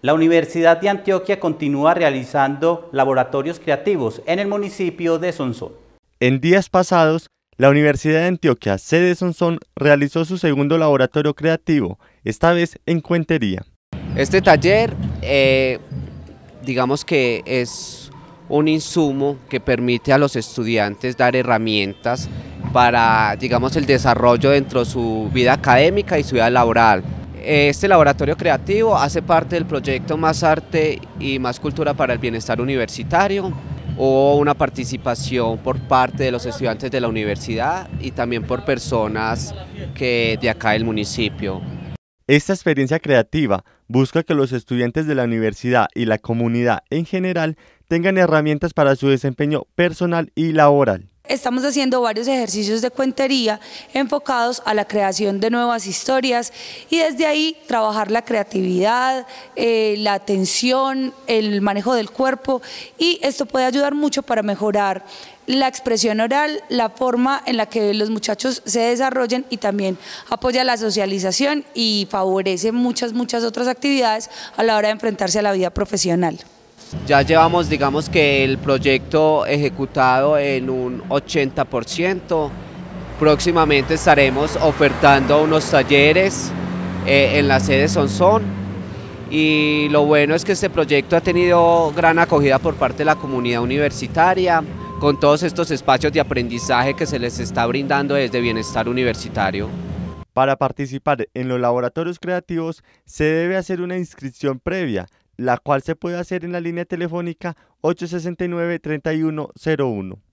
La Universidad de Antioquia continúa realizando laboratorios creativos en el municipio de Sonsón. En días pasados, la Universidad de Antioquia, sede de Sonsón, realizó su segundo laboratorio creativo, esta vez en cuentería. Este taller, eh, digamos que es un insumo que permite a los estudiantes dar herramientas para, digamos, el desarrollo dentro de su vida académica y su vida laboral. Este laboratorio creativo hace parte del proyecto Más Arte y Más Cultura para el Bienestar Universitario. o una participación por parte de los estudiantes de la universidad y también por personas que de acá del municipio. Esta experiencia creativa busca que los estudiantes de la universidad y la comunidad en general tengan herramientas para su desempeño personal y laboral estamos haciendo varios ejercicios de cuentería enfocados a la creación de nuevas historias y desde ahí trabajar la creatividad, eh, la atención, el manejo del cuerpo y esto puede ayudar mucho para mejorar la expresión oral, la forma en la que los muchachos se desarrollen y también apoya la socialización y favorece muchas, muchas otras actividades a la hora de enfrentarse a la vida profesional. Ya llevamos, digamos que el proyecto ejecutado en un 80%. Próximamente estaremos ofertando unos talleres eh, en la sede Sonsón. Y lo bueno es que este proyecto ha tenido gran acogida por parte de la comunidad universitaria, con todos estos espacios de aprendizaje que se les está brindando desde Bienestar Universitario. Para participar en los laboratorios creativos se debe hacer una inscripción previa, la cual se puede hacer en la línea telefónica 869-3101.